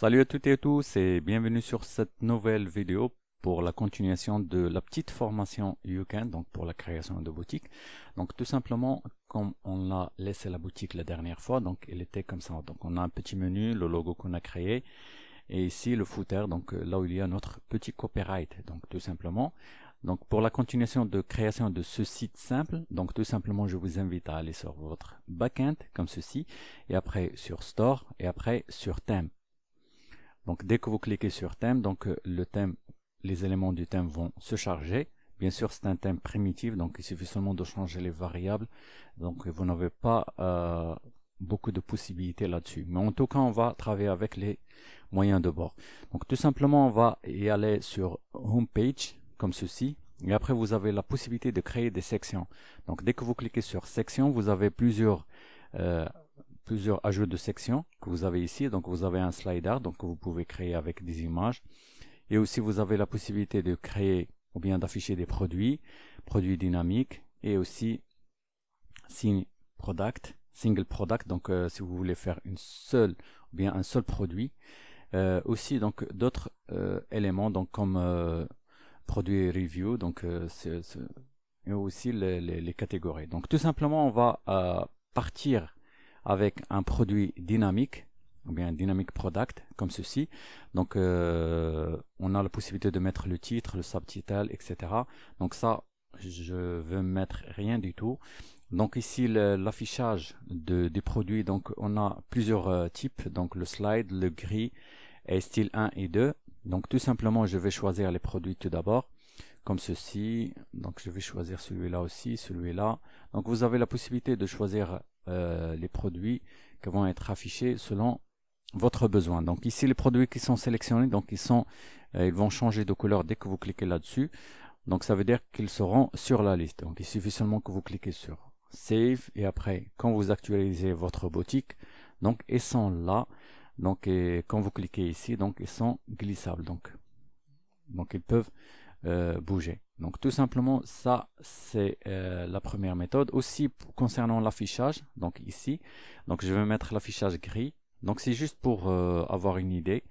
Salut à toutes et tous et bienvenue sur cette nouvelle vidéo pour la continuation de la petite formation can donc pour la création de boutique. Donc tout simplement, comme on a laissé la boutique la dernière fois, donc elle était comme ça. Donc on a un petit menu, le logo qu'on a créé, et ici le footer, donc euh, là où il y a notre petit copyright, donc tout simplement. Donc pour la continuation de création de ce site simple, donc tout simplement je vous invite à aller sur votre end comme ceci, et après sur store, et après sur thème. Donc dès que vous cliquez sur thème, donc euh, le thème, les éléments du thème vont se charger. Bien sûr, c'est un thème primitif, donc il suffit seulement de changer les variables. Donc vous n'avez pas euh, beaucoup de possibilités là-dessus. Mais en tout cas, on va travailler avec les moyens de bord. Donc tout simplement, on va y aller sur home page comme ceci. Et après, vous avez la possibilité de créer des sections. Donc dès que vous cliquez sur section, vous avez plusieurs... Euh, plusieurs ajouts de sections que vous avez ici. Donc vous avez un slider donc vous pouvez créer avec des images. Et aussi vous avez la possibilité de créer ou bien d'afficher des produits, produits dynamiques et aussi product, single product. Donc euh, si vous voulez faire une seule ou bien un seul produit. Euh, aussi donc d'autres euh, éléments donc comme produit review, donc c'est aussi les, catégories. Donc tout simplement on va partir avec un produit dynamique ou bien dynamique product comme ceci donc euh, on a la possibilité de mettre le titre le subtitle etc donc ça je veux mettre rien du tout donc ici l'affichage de, des produits donc on a plusieurs euh, types donc le slide le gris et style 1 et 2 donc tout simplement je vais choisir les produits tout d'abord comme ceci. Donc je vais choisir celui-là aussi, celui-là. Donc vous avez la possibilité de choisir euh, les produits qui vont être affichés selon votre besoin. Donc ici les produits qui sont sélectionnés, donc ils sont, euh, ils vont changer de couleur dès que vous cliquez là-dessus. Donc ça veut dire qu'ils seront sur la liste. Donc il suffit seulement que vous cliquez sur Save et après quand vous actualisez votre boutique, donc ils sont là. Donc et quand vous cliquez ici, donc ils sont glissables. Donc, donc ils peuvent euh, bouger. Donc tout simplement, ça c'est euh, la première méthode. Aussi concernant l'affichage, donc ici, donc je vais mettre l'affichage gris. Donc c'est juste pour euh, avoir une idée.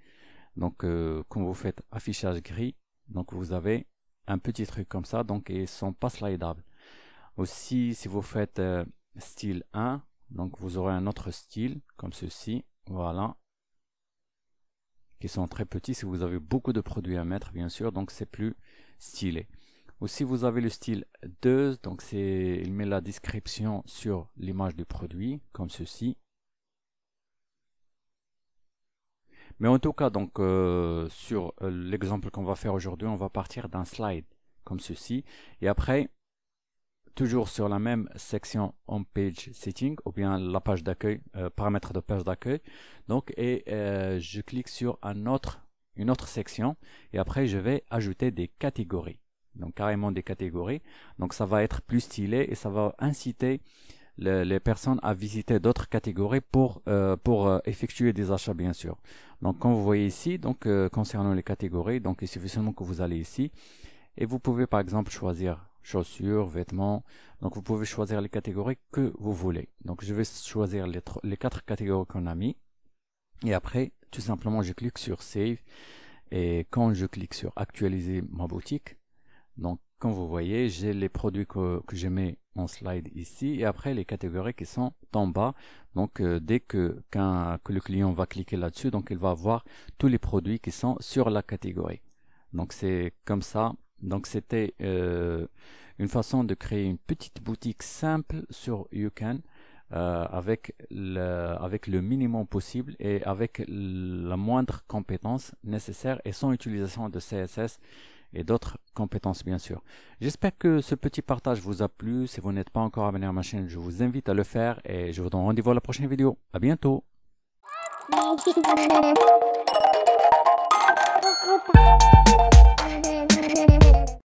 Donc quand vous faites affichage gris, donc vous avez un petit truc comme ça, donc ils sont pas slideable Aussi, si vous faites style 1, donc vous aurez un autre style comme ceci. Voilà, qui sont très petits si vous avez beaucoup de produits à mettre bien sûr donc c'est plus stylé aussi vous avez le style 2 donc c'est il met la description sur l'image du produit comme ceci mais en tout cas donc euh, sur euh, l'exemple qu'on va faire aujourd'hui on va partir d'un slide comme ceci et après toujours sur la même section homepage Page Setting ou bien la page d'accueil, euh, paramètres de page d'accueil. Donc, et euh, je clique sur un autre, une autre section et après je vais ajouter des catégories. Donc carrément des catégories. Donc ça va être plus stylé et ça va inciter les personnes à visiter d'autres catégories pour euh, pour effectuer des achats bien sûr. Donc comme vous voyez ici, donc concernant les catégories, donc il suffit seulement que vous allez ici et vous pouvez par exemple choisir chaussures, vêtements. Donc vous pouvez choisir les catégories que vous voulez. Donc je vais choisir les, quatre catégories qu'on a mis. Et après, tout simplement, je clique sur Save. Et quand je clique sur Actualiser ma boutique, donc comme vous voyez, j'ai les produits que, que je mets en slide ici et après les catégories qui sont en bas. Donc euh, dès que, que le client va cliquer là-dessus, donc il va voir tous les produits qui sont sur la catégorie. Donc c'est comme ça donc c'était euh, une façon de créer une petite boutique simple sur YouCan euh, avec, le, minimum possible et avec la moindre compétence nécessaire et sans utilisation de CSS et d'autres compétences bien sûr. J'espère que ce petit partage vous a plu. Si vous n'êtes pas encore abonné à ma chaîne, je vous invite à le faire et je vous donne rendez-vous à la prochaine vidéo. À bientôt